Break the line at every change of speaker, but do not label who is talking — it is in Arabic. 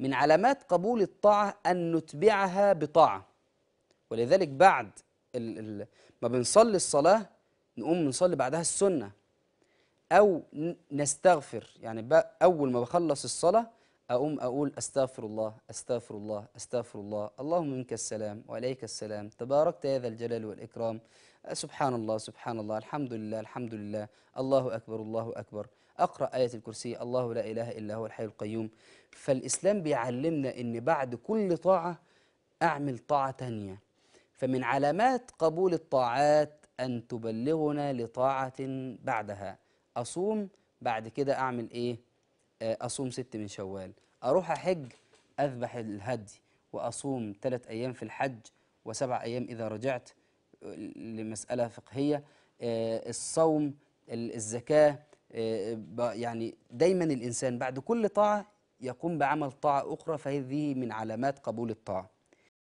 من علامات قبول الطاعة أن نتبعها بطاعة ولذلك بعد الـ الـ ما بنصلي الصلاة نقوم نصلي بعدها السنة أو نستغفر يعني أول ما بخلص الصلاة أقوم أقول أستغفر الله أستغفر الله أستغفر الله اللهم منك السلام وعليك السلام تباركت يا ذا الجلال والإكرام سبحان الله سبحان الله الحمد لله الحمد لله الله أكبر الله أكبر أقرأ آية الكرسي الله لا إله إلا هو الحي القيوم فالإسلام بيعلمنا إن بعد كل طاعة أعمل طاعة تانية فمن علامات قبول الطاعات أن تبلغنا لطاعة بعدها أصوم بعد كده أعمل إيه آه، أصوم ست من شوال أروح أحج أذبح الهدي وأصوم ثلاث أيام في الحج وسبع أيام إذا رجعت آه، لمسألة فقهية آه، الصوم الزكاة آه، يعني دايما الإنسان بعد كل طاعة يقوم بعمل طاعة أخرى فهذه من علامات قبول الطاعة